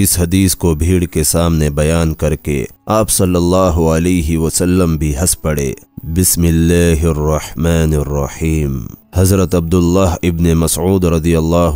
इस हदीस को भीड़ के सामने बयान करके आप सल्लल्लाहु अलैहि वसल्लम भी हंस पड़े बिस्मिल्लाहिर्रहमानिर्रहीम हज़रत अब्दुल्लाह इब्ने मसूद रदी अल्लाह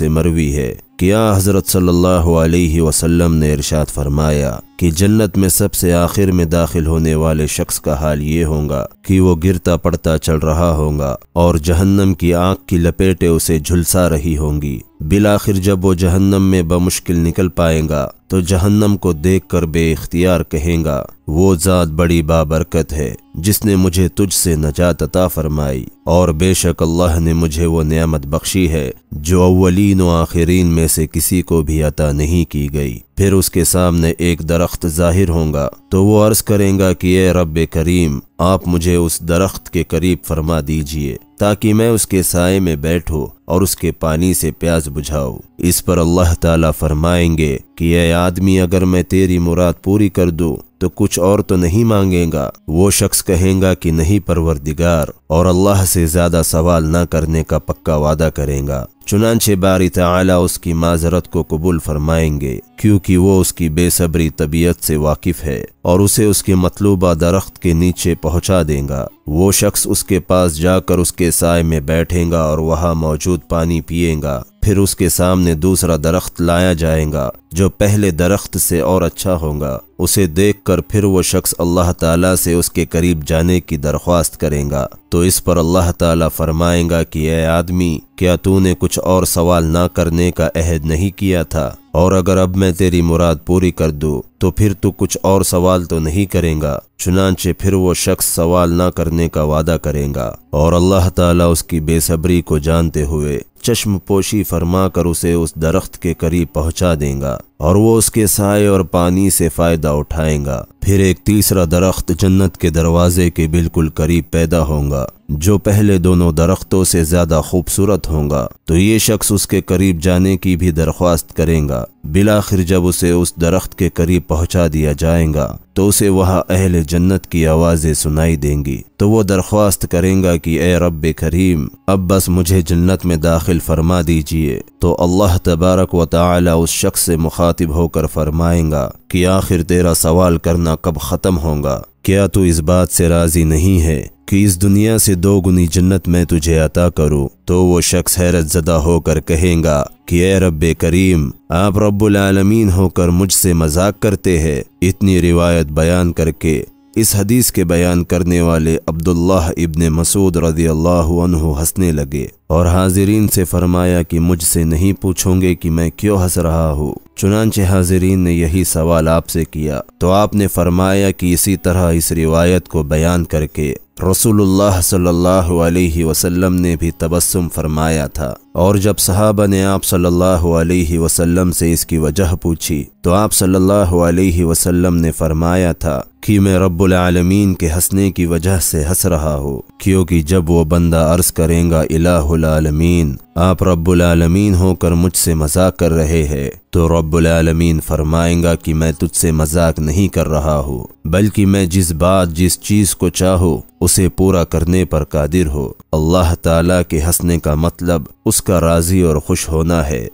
से मरवी है कि या हज़रत सल्लल्लाहु अलैहि वसल्लम ने इरशाद फरमाया कि जन्नत में सबसे आखिर में दाखिल होने वाले शख्स का हाल ये होगा कि वो गिरता पड़ता चल रहा होगा और जहन्नम की आंख की लपेटें उसे झुलसा रही होंगी बिलाखिर जब वो जहन्नम में बमुश्किल निकल पाएगा तो जहन्नम को देखकर बेख्तियार कहेगा वो जात बड़ी बाबरकत है जिसने मुझे तुझसे नजात अता फरमाई और बेशक अल्लाह ने मुझे वो नियामत बख्शी है जो अवलिन व आखिरीन में से किसी को भी अता नहीं की गई फिर उसके सामने एक दरख्त जाहिर होगा तो वो अर्ज़ करेंगा कि ए रब करीम आप मुझे उस दरख्त के करीब फरमा दीजिए ताकि मैं उसके साय में बैठूं और उसके पानी से प्यास बुझाऊं। इस पर अल्लाह ताला फरमाएंगे कि यह आदमी अगर मैं तेरी मुराद पूरी कर दूं तो कुछ और तो नहीं मांगेगा वो शख्स कहेगा कि नहीं परवरदिगार और अल्लाह से ज्यादा सवाल न करने का पक्का वादा करेगा चुनानचे बारी तला उसकी माजरत को कबूल फरमाएंगे क्योंकि वो उसकी बेसब्री तबीयत से वाकिफ है और उसे उसके मतलूबा दरख्त के नीचे पहुंचा देगा वो शख्स उसके पास जाकर उसके साय में बैठेगा और वहाँ मौजूद पानी पिएगा फिर उसके सामने दूसरा दरख्त लाया जाएगा जो पहले दरख्त से और अच्छा होगा उसे देखकर फिर वो शख्स अल्लाह ताला से उसके करीब जाने की दरख्वास्त करेगा तो इस पर अल्लाह ताला फरमाएगा कि ए आदमी क्या तूने कुछ और सवाल ना करने का अहद नहीं किया था और अगर अब मैं तेरी मुराद पूरी कर दूँ तो फिर तू कुछ और सवाल तो नहीं करेगा चुनाचे फिर वो शख्स सवाल ना करने का वादा करेगा और अल्लाह ताला उसकी बेसब्री को जानते हुए चश्म पोशी फरमा कर उसे उस दरख्त के करीब पहुंचा देगा और वो उसके साय और पानी से फ़ायदा उठाएगा फिर एक तीसरा दरख्त जन्नत के दरवाजे के बिल्कुल करीब पैदा होगा जो पहले दोनों दरख्तों से ज़्यादा खूबसूरत होगा तो ये शख्स उसके करीब जाने की भी दरख्वास्त करेगा बिलाखिर जब उसे उस दरख्त के करीब पहुंचा दिया जाएगा तो उसे वहाँ अहल जन्नत की आवाज़ें सुनाई देंगी तो वो दरख्वास्त करेंगे कि ए रब करीम अब बस मुझे जन्नत में दाखिल फरमा दीजिए तो अल्लाह तबारक व ताली उस शख्स से मुखातिब होकर फरमाएंगा कि आखिर तेरा सवाल करना कब ख़त्म होगा क्या तू इस बात से राज़ी नहीं है कि इस दुनिया से दो गुनी जन्नत में तुझे अता करूं तो वो शख्स हैरत ज़दा होकर कहेगा कि ए रब करीम आप रब्बुल आलमीन होकर मुझसे मजाक करते हैं इतनी रिवायत बयान करके इस हदीस के बयान करने वाले अब्दुल्लाह इब्न मसूद रजी अल्लाह हंसने लगे और हाजरीन से फरमाया कि मुझसे नहीं पूछोगे कि मैं क्यों हंस रहा हूँ चुनानचे हाजरीन ने यही सवाल आपसे किया तो आपने फरमाया कि इसी तरह इस रिवायत को बयान करके रसूलुल्लाह सल्लल्लाहु अलैहि वसल्लम ने भी तबस्सुम फरमाया था और जब सहाबा ने आप सल्लल्लाहु अलैहि वसल्लम से इसकी वजह पूछी तो आप सल्लल्लाहु अलैहि वसल्लम ने फरमाया था कि मैं रब्बुल आलमीन के हंसने की वजह से हंस रहा हूँ क्योंकि जब वो बंदा अर्ज करेगा आलमीन आप रब्बुलमीन होकर मुझसे मजाक कर रहे हैं तो रब्बुलमीन फरमाएंगा कि मैं तुझसे मजाक नहीं कर रहा हूँ बल्कि मैं जिस बात जिस चीज़ को चाहो उसे पूरा करने पर कादिर हो अल्लाह ताला के हंसने का मतलब उसका राज़ी और खुश होना है